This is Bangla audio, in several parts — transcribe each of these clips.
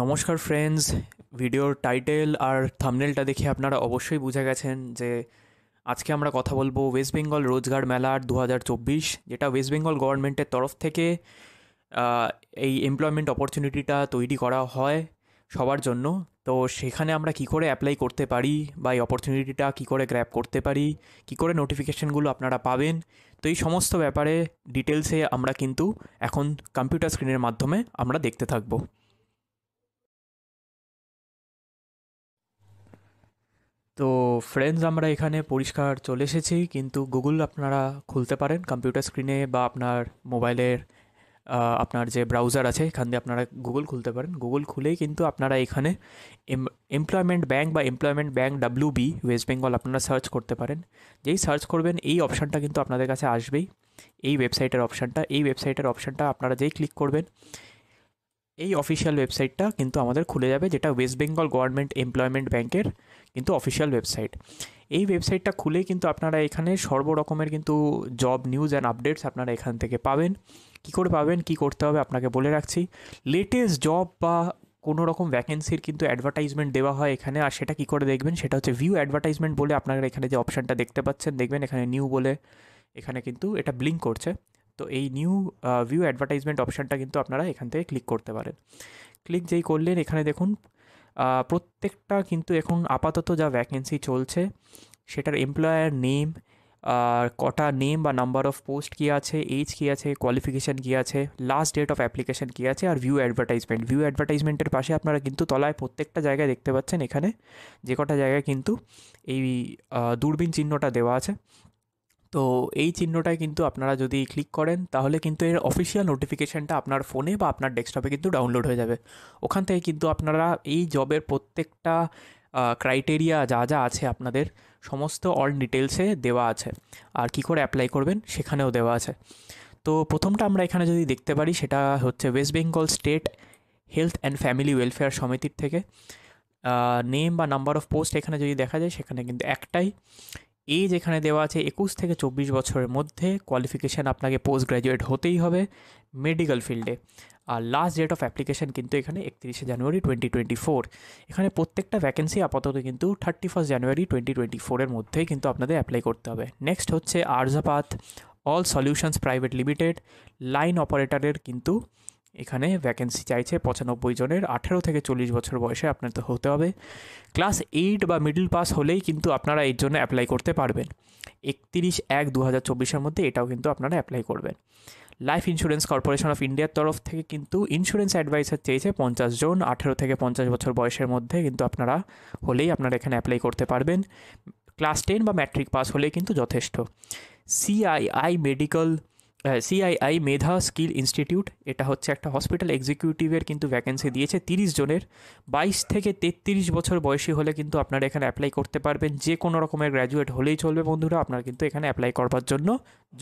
নমস্কার ফ্রেন্ডস ভিডিওর টাইটেল আর থামনেলটা দেখে আপনারা অবশ্যই বুঝে গেছেন যে আজকে আমরা কথা বলবো ওয়েস্ট বেঙ্গল রোজগার মেলার দু যেটা ওয়েস্ট বেঙ্গল গভর্নমেন্টের তরফ থেকে এই এমপ্লয়মেন্ট অপরচুনিটিটা তৈরি করা হয় সবার জন্য তো সেখানে আমরা কি করে অ্যাপ্লাই করতে পারি বা এই অপরচুনিটিটা কী করে গ্র্যাপ করতে পারি কি করে নোটিফিকেশানগুলো আপনারা পাবেন তো এই সমস্ত ব্যাপারে ডিটেলসে আমরা কিন্তু এখন কম্পিউটার স্ক্রিনের মাধ্যমে আমরা দেখতে থাকবো তো ফ্রেন্ডস আমরা এখানে পরিষ্কার চলে এসেছি কিন্তু গুগল আপনারা খুলতে পারেন কম্পিউটার স্ক্রিনে বা আপনার মোবাইলের আপনার যে ব্রাউজার আছে এখান দিয়ে আপনারা গুগল খুলতে পারেন গুগল খুলেই কিন্তু আপনারা এখানে এমপ্লয়মেন্ট ব্যাঙ্ক বা employment bank W B West Bengal আপনারা সার্চ করতে পারেন যেই সার্চ করবেন এই অপশানটা কিন্তু আপনাদের কাছে আসবেই এই ওয়েবসাইটের অপশানটা এই ওয়েবসাইটের অপশানটা আপনারা যেই ক্লিক করবেন এই অফিসিয়াল ওয়েবসাইটটা কিন্তু আমাদের খুলে যাবে যেটা ওয়েস্ট বেঙ্গল গভর্নমেন্ট এমপ্লয়মেন্ট ব্যাংকের কিন্তু অফিসিয়াল ওয়েবসাইট এই ওয়েবসাইটটা খুলে কিন্তু আপনারা এখানে সর্বরকমের কিন্তু জব নিউজ অ্যান্ড আপডেটস আপনারা এখান থেকে পাবেন কি করে পাবেন কি করতে হবে আপনাকে বলে রাখছি লেটেস্ট জব বা কোনো রকম ভ্যাকেন্সির কিন্তু অ্যাডভার্টাইজমেন্ট দেওয়া হয় এখানে আর সেটা কী করে দেখবেন সেটা হচ্ছে ভিউ অ্যাডভার্টাইজমেন্ট বলে আপনারা এখানে যে অপশানটা দেখতে পাচ্ছেন দেখবেন এখানে নিউ বলে এখানে কিন্তু এটা ব্লিঙ্ক করছে তো এই নিউ ভিউ অ্যাডভার্টাইজমেন্ট অপশানটা কিন্তু আপনারা এখান থেকে ক্লিক করতে পারেন ক্লিক যেই করলেন এখানে দেখুন প্রত্যেকটা কিন্তু এখন আপাতত যা ভ্যাকেন্সি চলছে সেটার এমপ্লয়ার নেম আর কটা নেম বা নাম্বার অফ পোস্ট কী আছে এজ কী আছে কোয়ালিফিকেশান কী আছে লাস্ট ডেট অফ অ্যাপ্লিকেশান কী আছে আর ভিউ অ্যাডভার্টাইজমেন্ট ভিউ অ্যাডভার্টাইজমেন্টের পাশে আপনারা কিন্তু তলায় প্রত্যেকটা জায়গায় দেখতে পাচ্ছেন এখানে যে কটা জায়গায় কিন্তু এই দূরবীন চিহ্নটা দেওয়া আছে তো এই চিহ্নটায় কিন্তু আপনারা যদি ক্লিক করেন তাহলে কিন্তু এর অফিসিয়াল নোটিফিকেশানটা আপনার ফোনে বা আপনার ডেস্কটপে কিন্তু ডাউনলোড হয়ে যাবে ওখান থেকে কিন্তু আপনারা এই জবের প্রত্যেকটা ক্রাইটেরিয়া যা যা আছে আপনাদের সমস্ত অল ডিটেলসে দেওয়া আছে আর কি করে অ্যাপ্লাই করবেন সেখানেও দেওয়া আছে তো প্রথমটা আমরা এখানে যদি দেখতে পারি সেটা হচ্ছে West Bengal state health and family welfare সমিতির থেকে নেম বা নাম্বার অফ পোস্ট এখানে যদি দেখা যায় সেখানে কিন্তু একটাই এজ এখানে দেওয়া আছে একুশ থেকে চব্বিশ বছরের মধ্যে কোয়ালিফিকেশান আপনাকে পোস্ট গ্র্যাজুয়েট হতেই হবে মেডিকেল ফিল্ডে আর লাস্ট ডেট অফ অ্যাপ্লিকেশান কিন্তু এখানে একত্রিশে জানুয়ারি টোয়েন্টি টোয়েন্টি ফোর এখানে প্রত্যেকটা ভ্যাকেন্সি আপাতত কিন্তু thirty first January twenty twenty ফোরের মধ্যেই কিন্তু আপনাদের অ্যাপ্লাই করতে হবে নেক্সট হচ্ছে আর্জাপাত all solutions private limited line অপারেটরের কিন্তু এখানে ভ্যাকেন্সি চাইছে পঁচানব্বই জনের আঠেরো থেকে চল্লিশ বছর বয়সে আপনার তো হতে হবে ক্লাস এইট বা মিডল পাস হলেই কিন্তু আপনারা এর জন্য অ্যাপ্লাই করতে পারবেন একত্রিশ এক দু হাজার চব্বিশের মধ্যে এটাও কিন্তু আপনারা অ্যাপ্লাই করবেন লাইফ ইন্স্যুরেন্স কর্পোরেশন অফ ইন্ডিয়ার তরফ থেকে কিন্তু ইন্স্যুরেন্স অ্যাডভাইসার চেয়েছে পঞ্চাশ জন আঠেরো থেকে পঞ্চাশ বছর বয়সের মধ্যে কিন্তু আপনারা হলেই আপনারা এখানে অ্যাপ্লাই করতে পারবেন ক্লাস টেন বা ম্যাট্রিক পাস হলে কিন্তু যথেষ্ট CII medical CII Medha skill institute এটা হচ্ছে একটা হসপিটাল এক্সিকিউটিভের কিন্তু ভ্যাকেন্সি দিয়েছে তিরিশ জনের বাইশ থেকে তেত্রিশ বছর বয়সী হলে কিন্তু আপনারা এখানে অ্যাপ্লাই করতে পারবেন যে কোনো রকমের গ্র্যাজুয়েট হলেই চলবে বন্ধুরা আপনার কিন্তু এখানে অ্যাপ্লাই করবার জন্য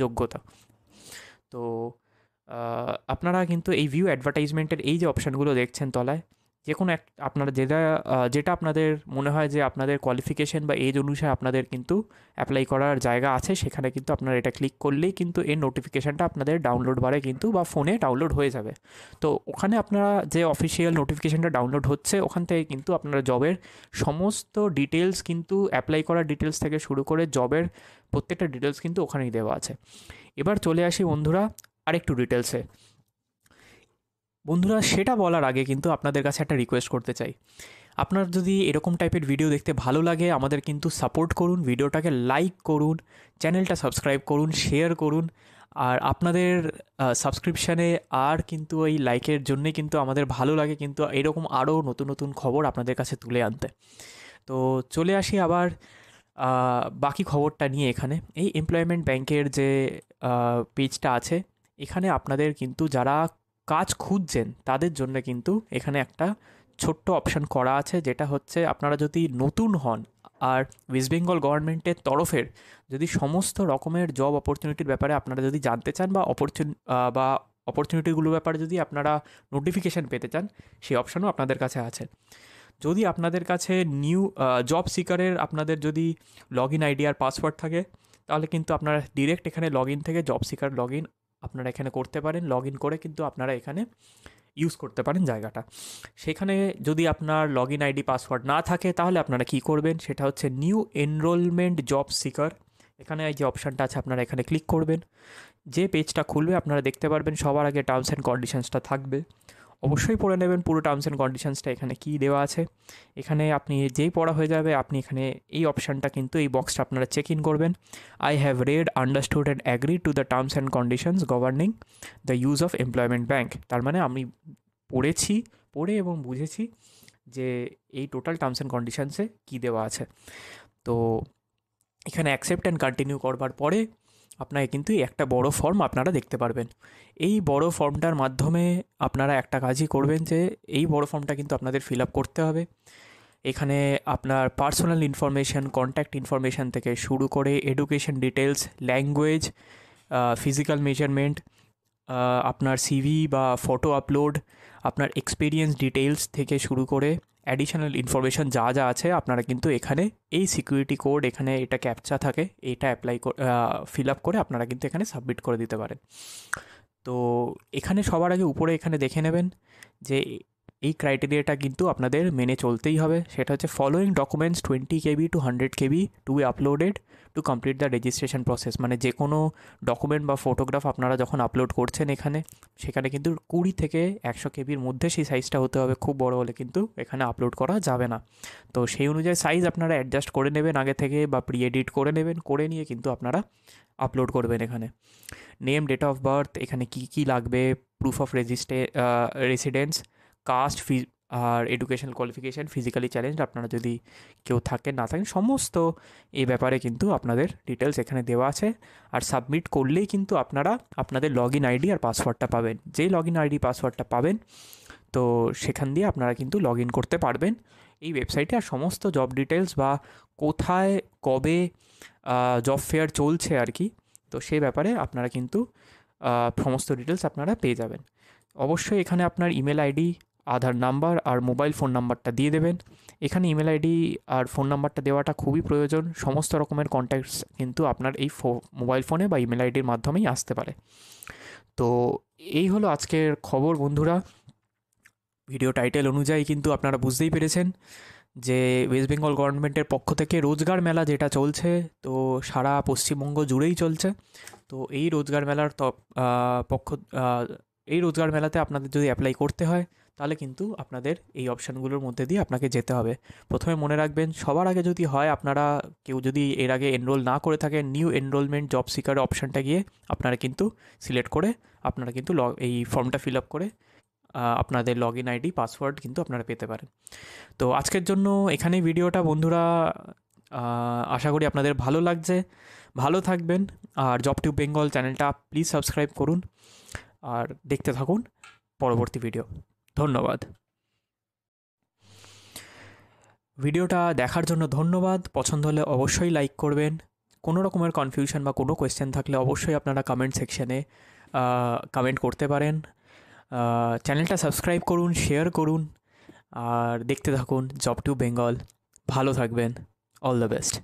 যোগ্যতা তো আপনারা কিন্তু এই ভিউ অ্যাডভার্টাইজমেন্টের এই যে অপশানগুলো দেখছেন তলায় যে কোনো এক আপনারা যেটা যেটা আপনাদের মনে হয় যে আপনাদের কোয়ালিফিকেশন বা এজ অনুসারে আপনাদের কিন্তু অ্যাপ্লাই করার জায়গা আছে সেখানে কিন্তু আপনারা এটা ক্লিক করলেই কিন্তু এই নোটিফিকেশানটা আপনাদের ডাউনলোড বারে কিন্তু বা ফোনে ডাউনলোড হয়ে যাবে তো ওখানে আপনারা যে অফিসিয়াল নোটিফিকেশানটা ডাউনলোড হচ্ছে ওখান থেকে কিন্তু আপনারা জবের সমস্ত ডিটেলস কিন্তু অ্যাপ্লাই করার ডিটেলস থেকে শুরু করে জবের প্রত্যেকটা ডিটেলস কিন্তু ওখানেই দেওয়া আছে এবার চলে আসি বন্ধুরা আরেকটু ডিটেলসে বন্ধুরা সেটা বলার আগে কিন্তু আপনাদের কাছে একটা রিকোয়েস্ট করতে চাই আপনার যদি এরকম টাইপের ভিডিও দেখতে ভালো লাগে আমাদের কিন্তু সাপোর্ট করুন ভিডিওটাকে লাইক করুন চ্যানেলটা সাবস্ক্রাইব করুন শেয়ার করুন আর আপনাদের সাবস্ক্রিপশানে আর কিন্তু ওই লাইকের জন্যে কিন্তু আমাদের ভালো লাগে কিন্তু এরকম আরও নতুন নতুন খবর আপনাদের কাছে তুলে আনতে তো চলে আসি আবার বাকি খবরটা নিয়ে এখানে এই এমপ্লয়মেন্ট ব্যাংকের যে পেজটা আছে এখানে আপনাদের কিন্তু যারা কাজ খুঁজছেন তাদের জন্য কিন্তু এখানে একটা ছোট্ট অপশান করা আছে যেটা হচ্ছে আপনারা যদি নতুন হন আর ওয়েস্ট বেঙ্গল গভর্নমেন্টের তরফের যদি সমস্ত রকমের জব অপরচুনিটির ব্যাপারে আপনারা যদি জানতে চান বা অপরচুন বা অপরচুনিটিগুলোর ব্যাপারে যদি আপনারা নোটিফিকেশান পেতে চান সেই অপশানও আপনাদের কাছে আছে যদি আপনাদের কাছে নিউ জব সিকারের আপনাদের যদি লগ ইন আইডি আর পাসওয়ার্ড থাকে তাহলে কিন্তু আপনারা ডিরেক্ট এখানে লগ ইন থেকে জব সিকার লগ ইন আপনারা এখানে করতে পারেন লগ ইন করে কিন্তু আপনারা এখানে ইউজ করতে পারেন জায়গাটা সেখানে যদি আপনার লগ ইন আইডি পাসওয়ার্ড না থাকে তাহলে আপনারা কি করবেন সেটা হচ্ছে নিউ এনরোলমেন্ট জব সিকার এখানে এই যে অপশানটা আছে আপনারা এখানে ক্লিক করবেন যে পেজটা খুলবে আপনারা দেখতে পারবেন সবার আগে টার্মস অ্যান্ড কন্ডিশনসটা থাকবে অবশ্যই পড়ে নেবেন পুরো টার্মস অ্যান্ড কন্ডিশনসটা এখানে কি দেওয়া আছে এখানে আপনি যেই পড়া হয়ে যাবে আপনি এখানে এই অপশানটা কিন্তু এই বক্সটা আপনারা চেক ইন করবেন I have read understood and agree to the terms and conditions governing the use of employment bank তার মানে আমি পড়েছি পড়ে এবং বুঝেছি যে এই টোটাল টার্মস অ্যান্ড কন্ডিশনসে কী দেওয়া আছে তো এখানে অ্যাকসেপ্ট অ্যান্ড কন্টিনিউ করবার পরে আপনাকে কিন্তু একটা বড় ফর্ম আপনারা দেখতে পারবেন এই বড় ফর্মটার মাধ্যমে আপনারা একটা কাজই করবেন যে এই বড় ফর্মটা কিন্তু আপনাদের ফিল আপ করতে হবে এখানে আপনার পার্সোনাল ইনফরমেশান কন্ট্যাক্ট ইনফরমেশান থেকে শুরু করে education details language physical measurement আপনার সিভি বা ফটো আপলোড আপনার এক্সপিরিয়েন্স ডিটেলস থেকে শুরু করে অ্যাডিশনাল ইনফরমেশান যা যা আছে আপনারা কিন্তু এখানে এই সিকিউরিটি কোড এখানে এটা ক্যাপচা থাকে এটা অ্যাপ্লাই ফিল আপ করে আপনারা কিন্তু এখানে সাবমিট করে দিতে পারেন তো এখানে সবার আগে উপরে এখানে দেখে নেবেন যে এই ক্রাইটেরিয়াটা কিন্তু আপনাদের মেনে চলতেই হবে সেটা হচ্ছে following documents twenty KB to hundred KB to be uploaded to complete the registration process মানে যে কোনো ডকুমেন্ট বা ফটোগ্রাফ আপনারা যখন আপলোড করছেন এখানে সেখানে কিন্তু কুড়ি থেকে একশো কেবির মধ্যে সেই সাইজটা হতে হবে খুব বড় হলে কিন্তু এখানে আপলোড করা যাবে না তো সেই অনুযায়ী সাইজ আপনারা অ্যাডজাস্ট করে নেবেন আগে থেকে বা প্রি এডিট করে নেবেন করে নিয়ে কিন্তু আপনারা আপলোড করবেন এখানে নেম ডেট অফ বার্থ এখানে কি কি লাগবে প্রুফ অফ রেজিস্টে রেসিডেন্স কাস্ট ফি আর এডুকেশনাল কোয়ালিফিকেশান ফিজিক্যালি চ্যালেঞ্জ আপনারা যদি কেউ থাকেন না থাকেন সমস্ত এই ব্যাপারে কিন্তু আপনাদের ডিটেলস এখানে দেওয়া আছে আর সাবমিট করলেই কিন্তু আপনারা আপনাদের লগ ইন আইডি আর পাসওয়ার্ডটা পাবেন যে লগ ইন আইডি পাসওয়ার্ডটা পাবেন তো সেখান দিয়ে আপনারা কিন্তু লগ ইন করতে পারবেন এই ওয়েবসাইটে আর সমস্ত জব ডিটেলস বা কোথায় কবে জব ফেয়ার চলছে আর কি তো সে ব্যাপারে আপনারা কিন্তু সমস্ত ডিটেলস আপনারা পেয়ে যাবেন অবশ্যই এখানে আপনার ইমেল আইডি আধার নাম্বার আর মোবাইল ফোন নাম্বারটা দিয়ে দেবেন এখানে ইমেল আইডি আর ফোন নাম্বারটা দেওয়াটা খুবই প্রয়োজন সমস্ত রকমের কন্ট্যাক্টস কিন্তু আপনার এই মোবাইল ফোনে বা ইমেল আইডির মাধ্যমেই আসতে পারে তো এই হলো আজকের খবর বন্ধুরা ভিডিও টাইটেল অনুযায়ী কিন্তু আপনারা বুঝতেই পেরেছেন যে ওয়েস্ট বেঙ্গল গভর্নমেন্টের পক্ষ থেকে রোজগার মেলা যেটা চলছে তো সারা পশ্চিমবঙ্গ জুড়েই চলছে তো এই রোজগার মেলার পক্ষ এই রোজগার মেলাতে আপনাদের যদি অ্যাপ্লাই করতে হয় তাহলে কিন্তু আপনাদের এই অপশানগুলোর মধ্যে দিয়ে আপনাকে যেতে হবে প্রথমে মনে রাখবেন সবার আগে যদি হয় আপনারা কেউ যদি এর আগে এনরোল না করে থাকেন নিউ এনরোলমেন্ট জব সিকার অপশানটা গিয়ে আপনারা কিন্তু সিলেক্ট করে আপনারা কিন্তু ল এই ফর্মটা ফিল আপ করে আপনাদের লগ ইন আইডি পাসওয়ার্ড কিন্তু আপনারা পেতে পারেন তো আজকের জন্য এখানে ভিডিওটা বন্ধুরা আশা করি আপনাদের ভালো লাগছে ভালো থাকবেন আর জব টু বেঙ্গল চ্যানেলটা প্লিজ সাবস্ক্রাইব করুন আর দেখতে থাকুন পরবর্তী ভিডিও ধন্যবাদ ভিডিওটা দেখার জন্য ধন্যবাদ পছন্দ হলে অবশ্যই লাইক করবেন কোনো রকমের কনফিউশন বা কোনো কোয়েশ্চেন থাকলে অবশ্যই আপনারা কমেন্ট সেকশানে কমেন্ট করতে পারেন চ্যানেলটা সাবস্ক্রাইব করুন শেয়ার করুন আর দেখতে থাকুন জব টু বেঙ্গল ভালো থাকবেন অল দ্য বেস্ট